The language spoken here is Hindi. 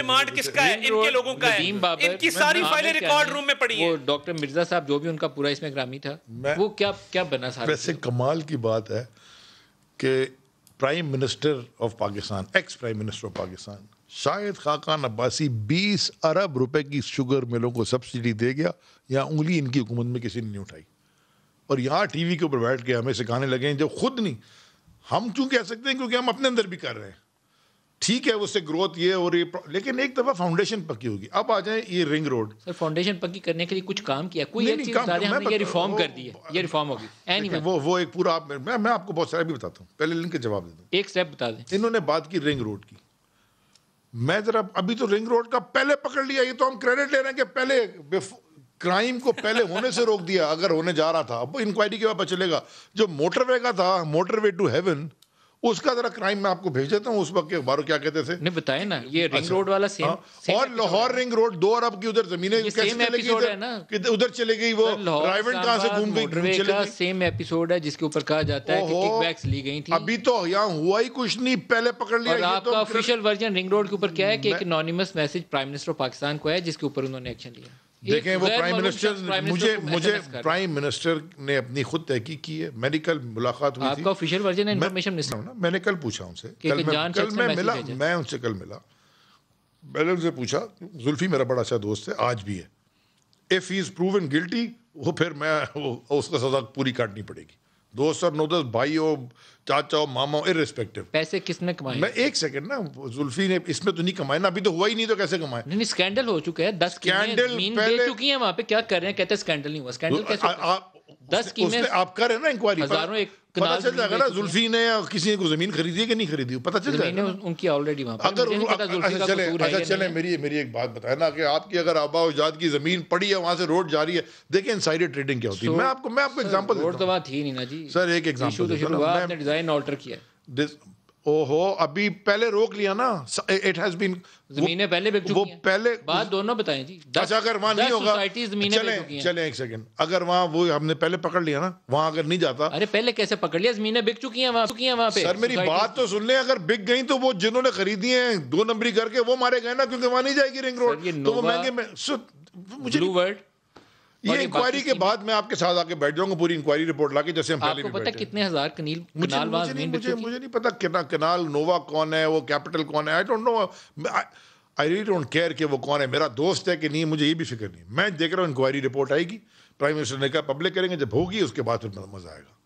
रिमांड किसका है इनके लोगों का है इनकी सारी फाइलें रिकॉर्ड रूम में पड़ी है डॉक्टर मिर्जा साहब जो भी उनका पूरा इसमें ग्रामी था वो क्या क्या बना सारा वैसे कमाल की बात है कि prime minister of Pakistan ex prime minister of Pakistan शायद खाकान अब्बासी 20 अरब रुपए की शुगर मिलों को सब्सिडी दे गया या उंगली इनकी हुकूमत में किसी ने नहीं उठाई और यहाँ टीवी के ऊपर बैठ के हमें सिखाने लगे हैं जो खुद नहीं हम क्यों कह सकते हैं क्योंकि हम अपने अंदर भी कर रहे हैं ठीक है उससे ग्रोथ ये हो रही है लेकिन एक दफा फाउंडेशन पक्की होगी अब आ जाए ये रिंग रोड सर फाउंडेशन पक्की करने के लिए कुछ काम किया कोई नहीं, नहीं, काम, हमने ये रिफॉर्म कर दी ये रिफॉर्म होगी एनीवे वो वो एक पूरा आप मैं मैं आपको बहुत सारे भी बताता हूँ पहले लिंक के जवाब दे दूँ एक स्टेप बता दें इन्होंने बात की रिंग रोड की मैं जरा अभी तो रिंग रोड का पहले पकड़ लिया ये तो हम क्रेडिट ले रहे हैं कि पहले क्राइम को पहले होने से रोक दिया अगर होने जा रहा था अब इंक्वायरी के बाद चलेगा जो मोटरवे का था मोटरवे टू हेवन उसका जरा क्राइम मैं आपको भेज देता हूँ उस वक्त के अखबारों क्या कहते थे नहीं बताए ना ये रिंग अच्छा। रोड वाला सेम, हाँ, सेम और लाहौर रिंग रोड दो अरब की उधर जमीन उधर चले गई वो रायवन कहाँ से घूम गई सेम एपिसोड है जिसके ऊपर कहा जाता है किकबैक्स ली गई थी अभी तो यहाँ हुआ ही कुछ नहीं पहले पकड़ लिया आपका ऑफिशियल वर्जन रिंग रोड के ऊपर क्या है की एक anonymous message prime minister of Pakistan को है जिसके ऊपर उन्होंने एक्शन लिया देखें वो प्राइम मिनिस्टर मुझे मुझे प्राइम मिनिस्टर ने अपनी खुद तहकीक की है मैंने कल मुलाकात हुई आपका ऑफिशियल वर्जन है मिस ना मैंने कल पूछा उनसे कल मैं कल मैं मिला मैं उनसे कल मिला मैंने उनसे पूछा जुल्फी मेरा बड़ा अच्छा दोस्त है आज भी है if he is proven guilty वो फिर मैं वो उसका सजा पूरी काटनी पड़ेगी दोस्त और नोदस भाई हो चाचा हो मामा हो इरिस्पेक्टिव पैसे किसने कमाए मैं एक सेकंड ना जुल्फी ने इसमें तो नहीं कमाए ना अभी तो हुआ ही नहीं तो कैसे कमाए नहीं, नहीं स्कैंडल हो चुका है दस स्कैंडल पहले... चुकी है वहाँ पे क्या कर रहे हैं कहते स्कैंडल नहीं हुआ स्कैंडल कैसे दस कीमे आप कर रहे ना इंक्वायरी हजारों एक पता चल जाएगा ना जुल्फी ने या किसी ने को जमीन खरीदी है कि नहीं खरीदी पता चल जाएगा उनकी ऑलरेडी वहाँ अगर अच्छा चले अच्छा चले मेरी मेरी एक बात बताए ना कि आपकी अगर आबा उजाद की जमीन पड़ी है वहाँ से रोड जारी है देखिए इनसाइडर ट्रेडिंग क्या होती है मैं आपको मैं आपको एग्जाम्पल रोड तो वहाँ थी नहीं ना जी सर एक एग्जाम्पल डिजाइन ऑल्टर किया ओहो अभी पहले रोक लिया ना इट हैज बीन जमीनें पहले बिक बेच वो पहले बात दोनों बताएं जी दस, अच्छा अगर वहां नहीं होगा चले चलें एक सेकंड अगर वहां वो हमने पहले पकड़ लिया ना वहां अगर नहीं जाता अरे पहले कैसे पकड़ लिया जमीनें बिक चुकी हैं वहां चुकी हैं वहां पे सर मेरी बात तो सुन ले अगर बिक गई तो वो जिन्होंने खरीदी है दो नंबरी करके वो मारे गए ना क्योंकि वहां नहीं जाएगी रिंग रोड तो वो महंगे मुझे ब्लू वर्ल्ड ये इंक्वायरी के बाद मैं आपके साथ आके बैठ जाऊंगा पूरी इंक्वायरी रिपोर्ट लाके जैसे हम आपको पता कितने हजार कनील मुझे मुझे नहीं, मुझे, मुझे नहीं पता कितना कनाल नोवा कौन है वो कैपिटल कौन है I don't know I really don't care कि वो कौन है मेरा दोस्त है कि नहीं मुझे ये भी फिक्र नहीं मैं देख रहा हूँ इंक्वायरी रिपोर्ट आएगी प्राइम मिनिस्टर ने कहा पब्लिक करेंगे जब होगी उसके बाद फिर मजा आएगा